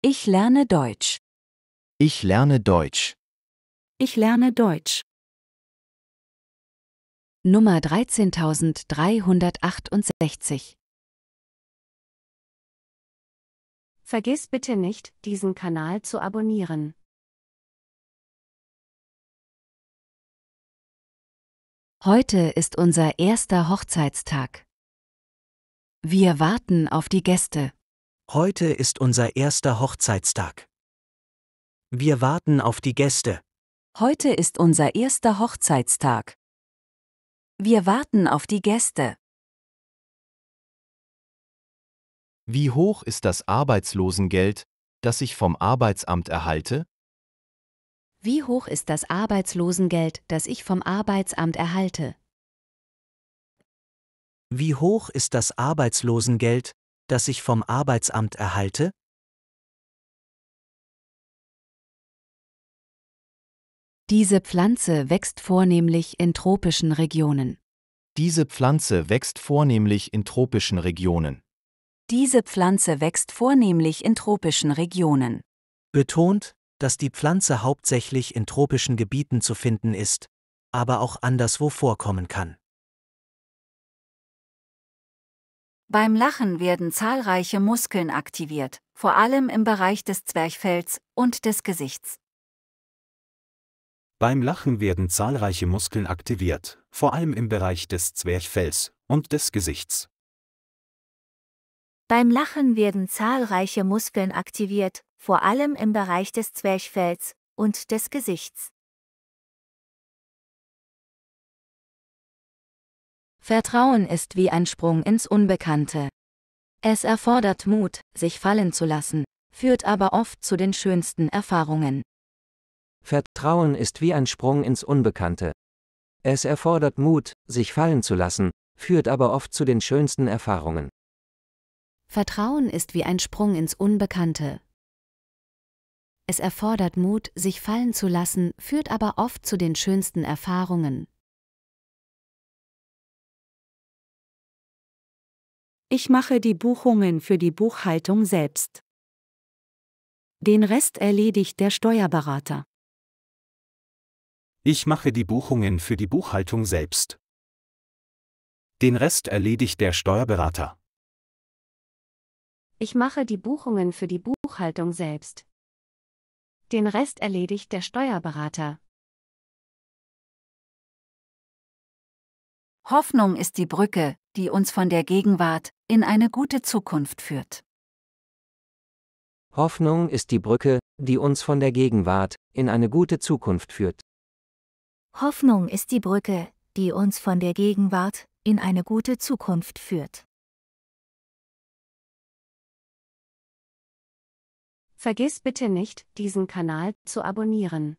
Ich lerne Deutsch. Ich lerne Deutsch. Ich lerne Deutsch. Nummer 13368 Vergiss bitte nicht, diesen Kanal zu abonnieren. Heute ist unser erster Hochzeitstag. Wir warten auf die Gäste. Heute ist unser erster Hochzeitstag. Wir warten auf die Gäste. Heute ist unser erster Hochzeitstag. Wir warten auf die Gäste. Wie hoch ist das Arbeitslosengeld, das ich vom Arbeitsamt erhalte? Wie hoch ist das Arbeitslosengeld, das ich vom Arbeitsamt erhalte? Wie hoch ist das Arbeitslosengeld, das ich vom Arbeitsamt erhalte? Diese Pflanze wächst vornehmlich in tropischen Regionen. Diese Pflanze wächst vornehmlich in tropischen Regionen. Diese Pflanze wächst vornehmlich in tropischen Regionen. Betont, dass die Pflanze hauptsächlich in tropischen Gebieten zu finden ist, aber auch anderswo vorkommen kann. Beim Lachen werden zahlreiche Muskeln aktiviert, vor allem im Bereich des Zwerchfells und des Gesichts. Beim Lachen werden zahlreiche Muskeln aktiviert, vor allem im Bereich des Zwerchfells und des Gesichts. Beim Lachen werden zahlreiche Muskeln aktiviert, vor allem im Bereich des Zwerchfells und des Gesichts. Vertrauen ist wie ein Sprung ins Unbekannte. Es erfordert Mut, sich fallen zu lassen, führt aber oft zu den schönsten Erfahrungen. Vertrauen ist wie ein Sprung ins Unbekannte. Es erfordert Mut, sich fallen zu lassen, führt aber oft zu den schönsten Erfahrungen. Vertrauen ist wie ein Sprung ins Unbekannte. Es erfordert Mut, sich fallen zu lassen, führt aber oft zu den schönsten Erfahrungen. Ich mache die Buchungen für die Buchhaltung selbst. Den Rest erledigt der Steuerberater. Ich mache die Buchungen für die Buchhaltung selbst. Den Rest erledigt der Steuerberater. Ich mache die Buchungen für die Buchhaltung selbst. Den Rest erledigt der Steuerberater. Hoffnung ist die Brücke, die uns von der Gegenwart in eine gute Zukunft führt. Hoffnung ist die Brücke, die uns von der Gegenwart in eine gute Zukunft führt. Hoffnung ist die Brücke, die uns von der Gegenwart in eine gute Zukunft führt. Vergiss bitte nicht, diesen Kanal zu abonnieren.